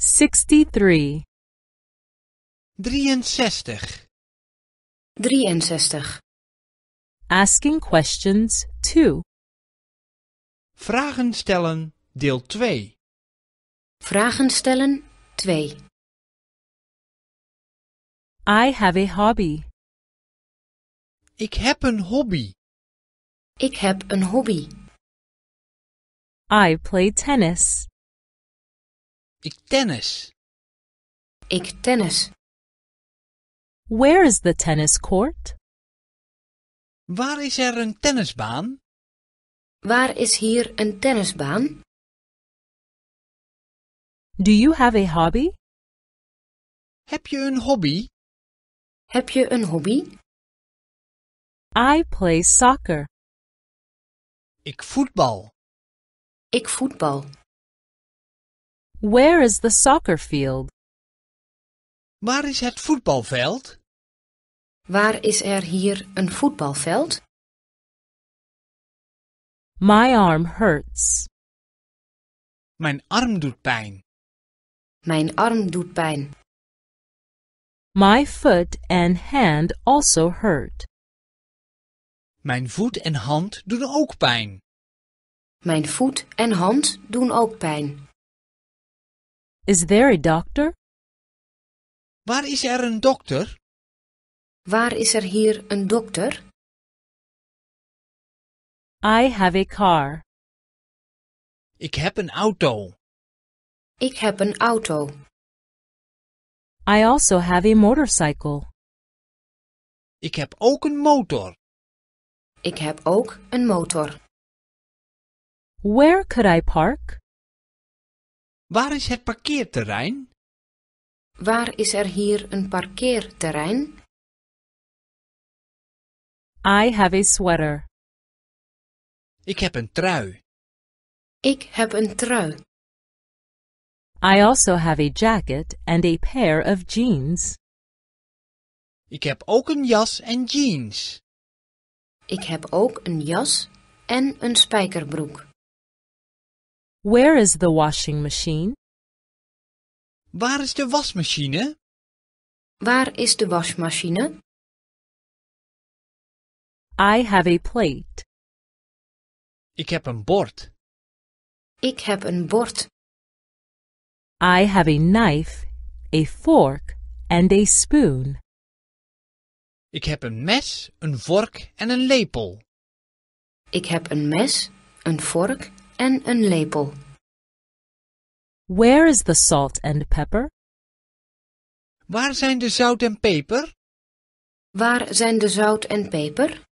63 63 63 Asking questions 2 Vragen stellen deel 2 Vragen stellen 2 I have a hobby Ik heb een hobby Ik heb een hobby I play tennis ik tennis. Ik tennis. Where is the tennis court? Waar is er een tennisbaan? Waar is hier een tennisbaan? Do you have a hobby? Heb je een hobby? Heb je een hobby? I play soccer. Ik voetbal. Ik voetbal. Where is the soccer field? Waar is het voetbalveld? Waar is er hier een voetbalveld? My arm hurts. Mijn arm doet pijn. Mijn arm doet pijn. My foot and hand also hurt. Mijn voet en hand doen ook pijn. Mijn voet en hand doen ook pijn. Is there a doctor? Waar is er een dokter? Waar is er hier een dokter? I have a car. Ik heb een auto. Ik heb een auto. I also have a motorcycle. Ik heb ook een motor. Ik heb ook een motor. Where could I park? Waar is het parkeerterrein? Waar is er hier een parkeerterrein? I have a sweater. Ik heb een trui. Ik heb een trui. I also have a jacket and a pair of jeans. Ik heb ook een jas en jeans. Ik heb ook een jas en een spijkerbroek. Where is the washing machine? Waar is de wasmachine? Waar is de wasmachine? I have a plate. Ik heb een bord. Ik heb een bord. I have a knife, a fork and a spoon. Ik heb een mes, een vork en een lepel. Ik heb een mes, een vork en een lepel. Where is the salt and pepper? Waar zijn de zout en peper? Waar zijn de zout en peper?